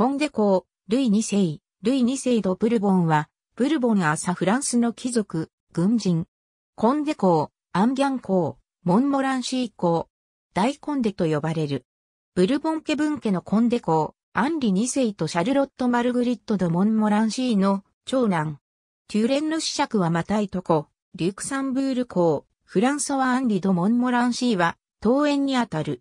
コンデー、ルイ2世、ルイ2世ド・ブルボンは、ブルボン朝フランスの貴族、軍人。コンデー、アンギャンー、モンモランシー公、大コンデと呼ばれる。ブルボン家分家のコンデー、アンリ2世とシャルロット・マルグリット・ド・モンモランシーの長男。テューレンの子爵はまたいとこ、リュクサンブール公、フランソワ・アンリ・ド・モンモランシーは、桃園にあたる。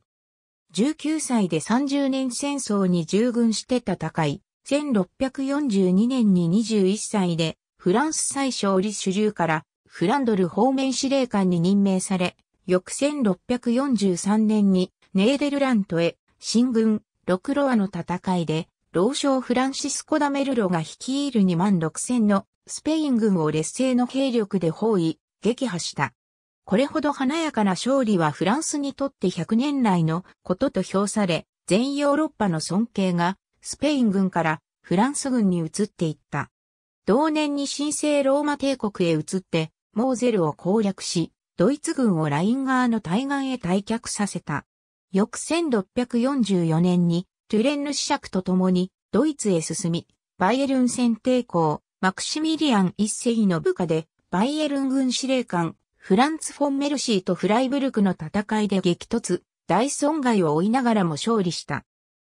19歳で30年戦争に従軍して戦い、1642年に21歳でフランス最小リ主流からフランドル方面司令官に任命され、翌1643年にネーデルラントへ進軍ロクロアの戦いで、老将フランシスコ・ダメルロが率いる2万6000のスペイン軍を劣勢の兵力で包囲、撃破した。これほど華やかな勝利はフランスにとって100年来のことと評され、全ヨーロッパの尊敬がスペイン軍からフランス軍に移っていった。同年に神聖ローマ帝国へ移って、モーゼルを攻略し、ドイツ軍をライン側の対岸へ退却させた。翌1644年に、トゥレンヌ子爵と共に、ドイツへ進み、バイエルン戦抵抗、マクシミリアン一世の部下で、バイエルン軍司令官、フランツ・フォン・メルシーとフライブルクの戦いで激突、大損害を負いながらも勝利した。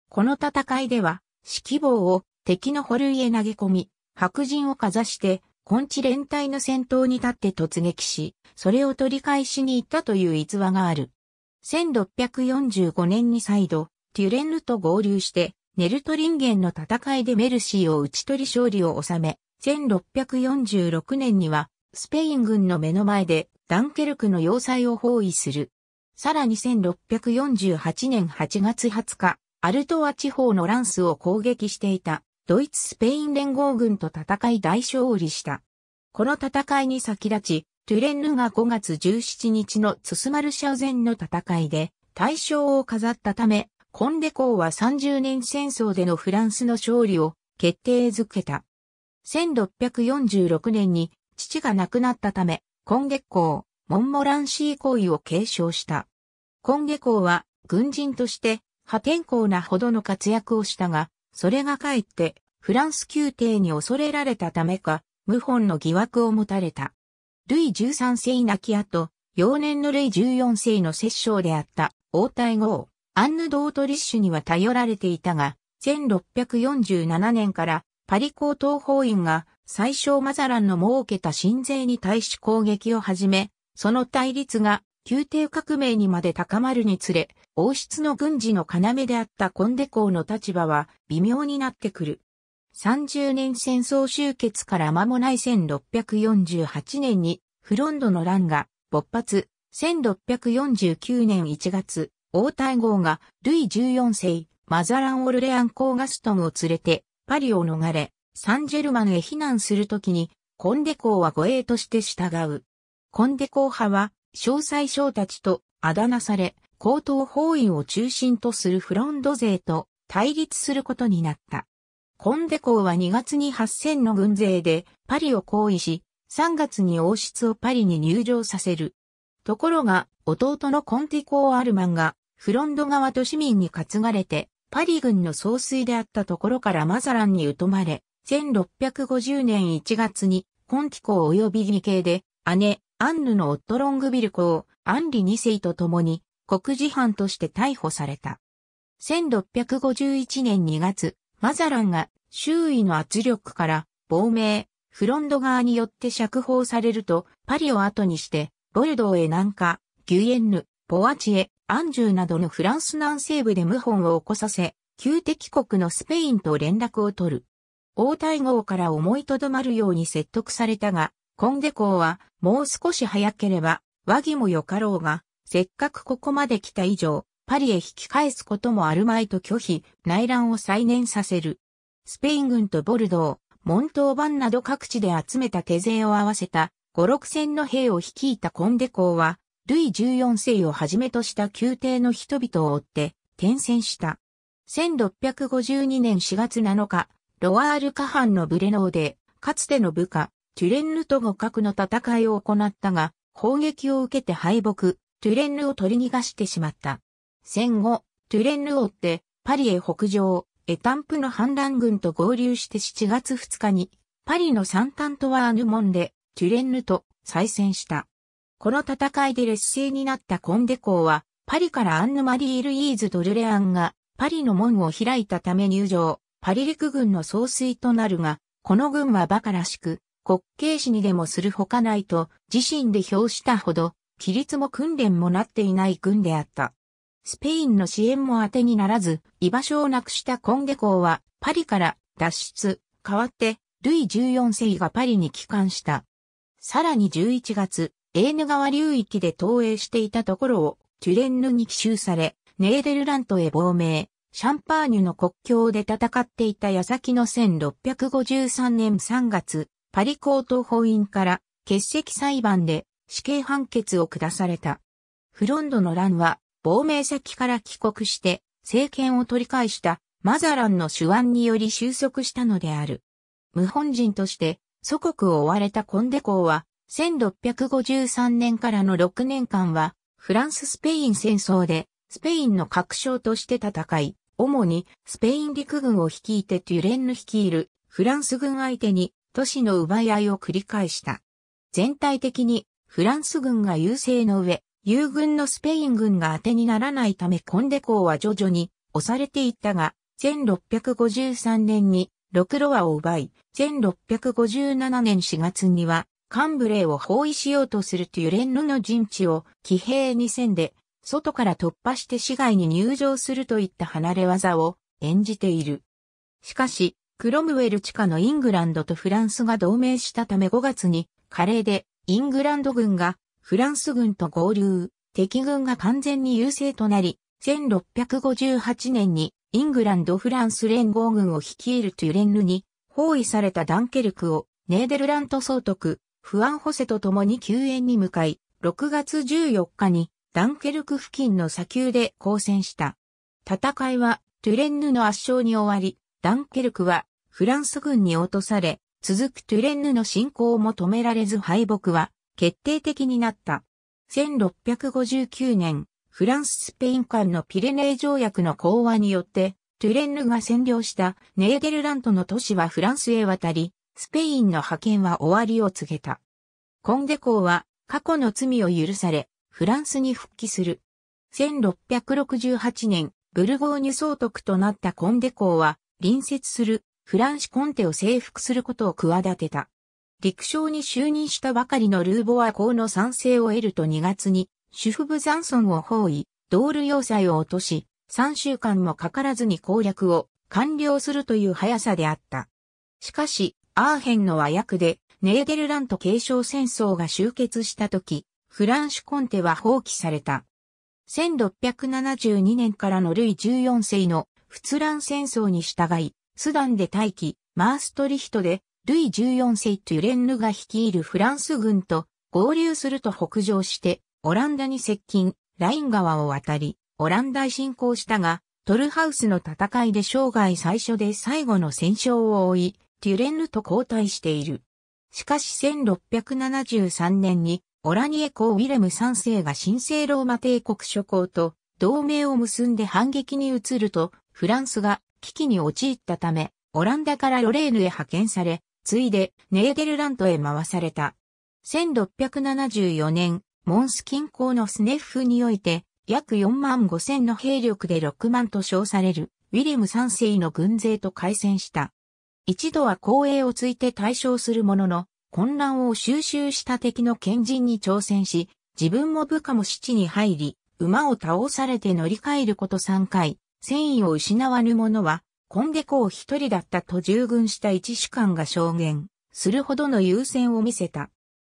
この戦いでは、指揮棒を敵の保塁へ投げ込み、白人をかざして、根治連隊の先頭に立って突撃し、それを取り返しに行ったという逸話がある。1645年に再度、テュレンヌと合流して、ネルトリンゲンの戦いでメルシーを打ち取り勝利を収め、1646年には、スペイン軍の目の前でダンケルクの要塞を包囲する。さらに1648年8月20日、アルトワ地方のランスを攻撃していたドイツスペイン連合軍と戦い大勝利した。この戦いに先立ち、トゥレンヌが5月17日のツスマルシャウゼンの戦いで大勝を飾ったため、コンデ公は30年戦争でのフランスの勝利を決定づけた。1646年に父が亡くなったため、今月公、モンモランシー行為を継承した。今月公は軍人として破天荒なほどの活躍をしたが、それがかえってフランス宮廷に恐れられたためか、謀反の疑惑を持たれた。ルイ13世亡き後、幼年のルイ14世の摂政であった王太后、アンヌ・ドートリッシュには頼られていたが、1647年からパリ高等法院が最小マザランの設けた新税に対し攻撃を始め、その対立が宮廷革命にまで高まるにつれ、王室の軍事の要であったコンデ公の立場は微妙になってくる。30年戦争終結から間もない1648年にフロンドの乱が勃発、1649年1月、王太后がルイ14世、マザラン・オルレアン・コーガストンを連れてパリを逃れ、サンジェルマンへ避難するときに、コンデ公は護衛として従う。コンデ公派は、詳細将たちとあだ名され、高等法院を中心とするフロンド勢と対立することになった。コンデ公は2月に8000の軍勢でパリを行為し、3月に王室をパリに入場させる。ところが、弟のコンテコー・アルマンが、フロンド側と市民に担がれて、パリ軍の総帥であったところからマザランに疎まれ、1650年1月に、コンティ公及び義兄で、姉、アンヌの夫ロングビル公、アンリ2世と共に、国事犯として逮捕された。1651年2月、マザランが周囲の圧力から亡命、フロンド側によって釈放されると、パリを後にして、ボルドーへ南下、ギュエンヌ、ポワチエ、アンジューなどのフランス南西部で謀反を起こさせ、旧敵国のスペインと連絡を取る。王太后から思いとどまるように説得されたが、コンデ公はもう少し早ければ和議もよかろうが、せっかくここまで来た以上、パリへ引き返すこともあるまいと拒否、内乱を再燃させる。スペイン軍とボルドー、モントーバンなど各地で集めた手勢を合わせた五六千の兵を率いたコンデ公は、ルイ14世をはじめとした宮廷の人々を追って転戦した。1652年4月7日、ロワール下藩のブレノーで、かつての部下、トゥレンヌと互角の戦いを行ったが、砲撃を受けて敗北、トゥレンヌを取り逃がしてしまった。戦後、トゥレンヌを追って、パリへ北上、エタンプの反乱軍と合流して7月2日に、パリのサンタントワーヌ門で、トゥレンヌと再戦した。この戦いで劣勢になったコンデ公は、パリからアンヌマリー・ルイーズ・ドルレアンが、パリの門を開いたため入場、パリ陸軍の総帥となるが、この軍は馬鹿らしく、国慶史にでもするほかないと、自身で表したほど、規律も訓練もなっていない軍であった。スペインの支援も当てにならず、居場所をなくしたコンデ公は、パリから脱出、代わって、ルイ14世がパリに帰還した。さらに11月、エーヌ川流域で投影していたところをテュレンヌに奇襲され、ネーデルラントへ亡命、シャンパーニュの国境で戦っていた矢先の1653年3月、パリ高等法院から欠席裁判で死刑判決を下された。フロンドの乱は亡命先から帰国して政権を取り返したマザランの手腕により収束したのである。無本人として祖国を追われたコンデ公は1653年からの6年間は、フランス・スペイン戦争で、スペインの核将として戦い、主にスペイン陸軍を率いてテュレンヌ率いるフランス軍相手に都市の奪い合いを繰り返した。全体的にフランス軍が優勢の上、友軍のスペイン軍が当てにならないためコンデコーは徐々に押されていったが、1653年にロクロアを奪い、1657年4月にはカンブレーを包囲しようとするテュレンヌの陣地を騎兵に線で、外から突破して市外に入場するといった離れ技を演じている。しかし、クロムウェル地下のイングランドとフランスが同盟したため5月に、カレーでイングランド軍がフランス軍と合流、敵軍が完全に優勢となり、1658年にイングランド・フランス連合軍を率いるトゥレンヌに包囲されたダンケルクをネーデルラント総督フアン・ホセと共に救援に向かい、6月14日にダンケルク付近の砂丘で交戦した。戦いはトゥレンヌの圧勝に終わり、ダンケルクはフランス軍に落とされ、続くトゥレンヌの侵攻も止められず敗北は決定的になった。1659年、フランス・スペイン間のピレネー条約の講和によって、トゥレンヌが占領したネーデルラントの都市はフランスへ渡り、スペインの派遣は終わりを告げた。コンデ公は過去の罪を許され、フランスに復帰する。1668年、ブルゴーニュ総督となったコンデ公は、隣接するフランシコンテを征服することを企てた。陸将に就任したばかりのルーボア公の賛成を得ると2月に、主婦ブザンソンを包囲、ドール要塞を落とし、3週間もかからずに攻略を完了するという速さであった。しかし、アーヘンの和訳で、ネーデルラント継承戦争が終結した時、フランシュコンテは放棄された。1672年からのルイ14世の仏乱戦争に従い、スダンで待機、マーストリヒトで、ルイ14世とユレンヌが率いるフランス軍と合流すると北上して、オランダに接近、ライン川を渡り、オランダへ侵攻したが、トルハウスの戦いで生涯最初で最後の戦勝を追い、テュレンヌと交代している。しかし1673年にオラニエ公ウィレム3世が神聖ローマ帝国諸侯と同盟を結んで反撃に移ると、フランスが危機に陥ったため、オランダからロレーヌへ派遣され、ついでネーデルラントへ回された。1674年、モンス近郊のスネッフにおいて、約4万5千の兵力で6万と称される、ウィレム3世の軍勢と開戦した。一度は光栄をついて対象するものの、混乱を収集した敵の賢人に挑戦し、自分も部下も七に入り、馬を倒されて乗り換えること3回、戦意を失わぬ者は、コンデコを一人だったと従軍した一主官が証言するほどの優先を見せた。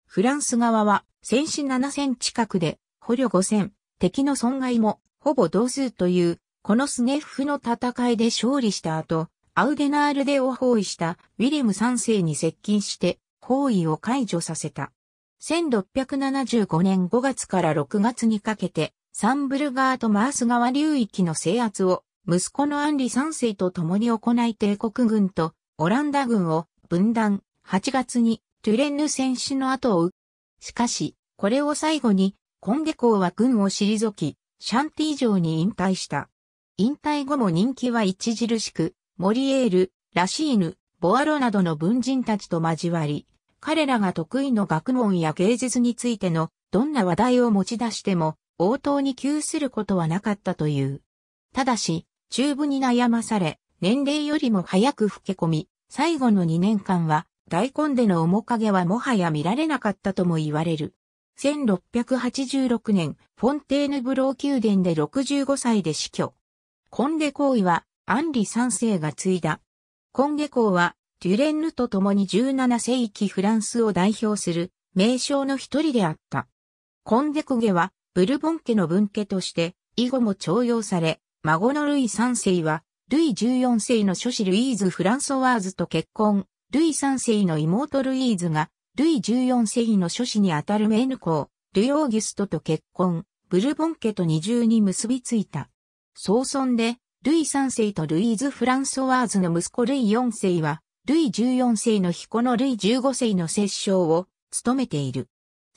フランス側は戦死7戦近くで捕虜5戦、敵の損害もほぼ同数という、このスネッフの戦いで勝利した後、アウデナールデを包囲したウィアム3世に接近して包囲を解除させた。1675年5月から6月にかけてサンブルガート・マース川流域の制圧を息子のアンリ3世と共に行い帝国軍とオランダ軍を分断8月にトゥレンヌ戦死の後をしかし、これを最後にコンデ公は軍を退き、シャンティ城に引退した。引退後も人気は著しく、モリエール、ラシーヌ、ボアロなどの文人たちと交わり、彼らが得意の学問や芸術についてのどんな話題を持ち出しても応答に窮することはなかったという。ただし、中部に悩まされ、年齢よりも早く老け込み、最後の2年間は大根での面影はもはや見られなかったとも言われる。1686年、フォンテーヌブロー宮殿で65歳で死去。コンデ行為はアンリ3世が継いだ。コンゲ公は、デュレンヌと共に17世紀フランスを代表する名称の一人であった。コンデコゲは、ブルボン家の分家として、以後も徴用され、孫のルイ3世は、ルイ14世の諸子ルイーズ・フランソワーズと結婚、ルイ3世の妹ルイーズが、ルイ14世の諸子にあたるメーヌ公、ルイ・オーギュストと結婚、ブルボン家と二重に結びついた。早村で、ルイ3世とルイーズ・フランソワーズの息子ルイ4世は、ルイ14世の彦のルイ15世の摂政を務めている。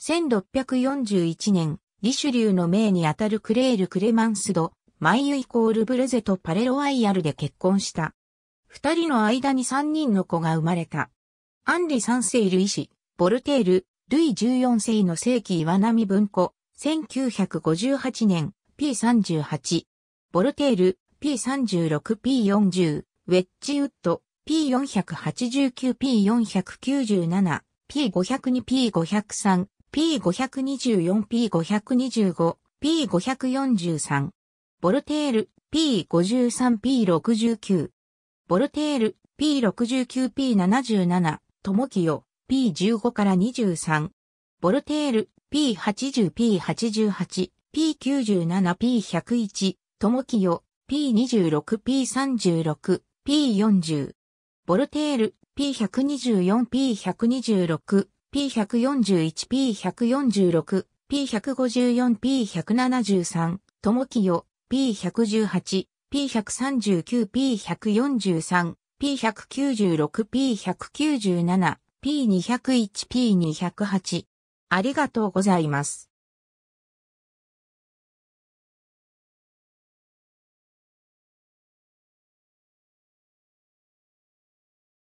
1641年、リシュリューの命にあたるクレール・クレマンスド、マイユイコール・ブルゼとパレロワイヤルで結婚した。二人の間に三人の子が生まれた。アンリ3世ルイ氏、ボルテール、ルイ14世の世紀岩波文庫、1958年、P38。ボルテール、P36P40、ウェッジウッド、P489P497、P502P503、P524P525、P543、ボルテール、P53P69、ボルテール、P69P77、ともきよ、P15 から23、ボルテール、P80P88、P97P101、ともきよ、P26、P36、P40。ボルテール、P124、P126、P141、P146、P154、P173、友清、P118、P139、P143、P196、P197、P201、P208。ありがとうございます。